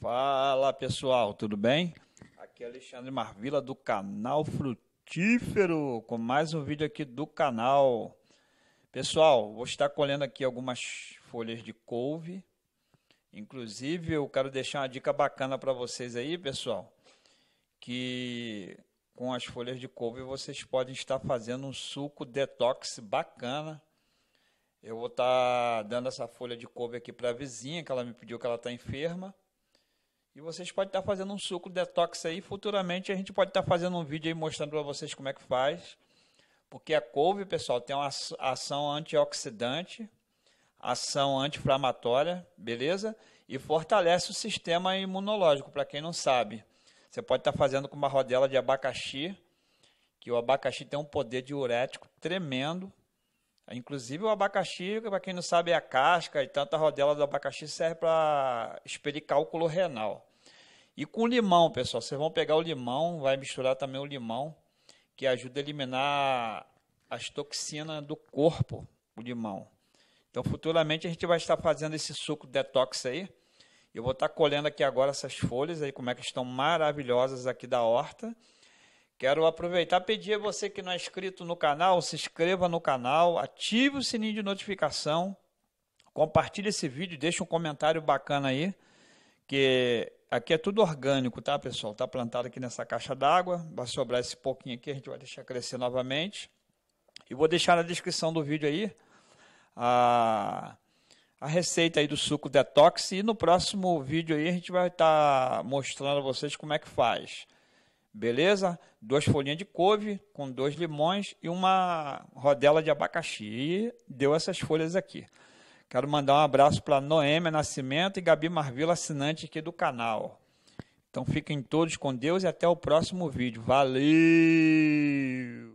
Fala pessoal, tudo bem? Aqui é Alexandre Marvila do canal Frutífero com mais um vídeo aqui do canal. Pessoal, vou estar colhendo aqui algumas folhas de couve. Inclusive, eu quero deixar uma dica bacana para vocês aí, pessoal, que com as folhas de couve vocês podem estar fazendo um suco detox bacana. Eu vou estar tá dando essa folha de couve aqui para a vizinha, que ela me pediu que ela está enferma. E vocês podem estar fazendo um suco detox aí. Futuramente a gente pode estar fazendo um vídeo aí mostrando para vocês como é que faz. Porque a couve, pessoal, tem uma ação antioxidante, ação anti-inflamatória, beleza? E fortalece o sistema imunológico, para quem não sabe. Você pode estar fazendo com uma rodela de abacaxi, que o abacaxi tem um poder diurético tremendo. Inclusive o abacaxi, para quem não sabe, é a casca e tanta rodela do abacaxi serve para expelir cálculo renal. E com limão, pessoal, vocês vão pegar o limão, vai misturar também o limão, que ajuda a eliminar as toxinas do corpo, o limão. Então, futuramente a gente vai estar fazendo esse suco detox aí. Eu vou estar colhendo aqui agora essas folhas aí, como é que estão maravilhosas aqui da horta. Quero aproveitar pedir a você que não é inscrito no canal, se inscreva no canal, ative o sininho de notificação, compartilhe esse vídeo, deixe um comentário bacana aí, que Aqui é tudo orgânico, tá, pessoal? Tá plantado aqui nessa caixa d'água. Vai sobrar esse pouquinho aqui, a gente vai deixar crescer novamente. E vou deixar na descrição do vídeo aí a, a receita aí do suco detox. E no próximo vídeo aí a gente vai estar tá mostrando a vocês como é que faz. Beleza? Duas folhinhas de couve com dois limões e uma rodela de abacaxi. E deu essas folhas aqui. Quero mandar um abraço para Noêmia Nascimento e Gabi Marvila, assinante aqui do canal. Então fiquem todos com Deus e até o próximo vídeo. Valeu!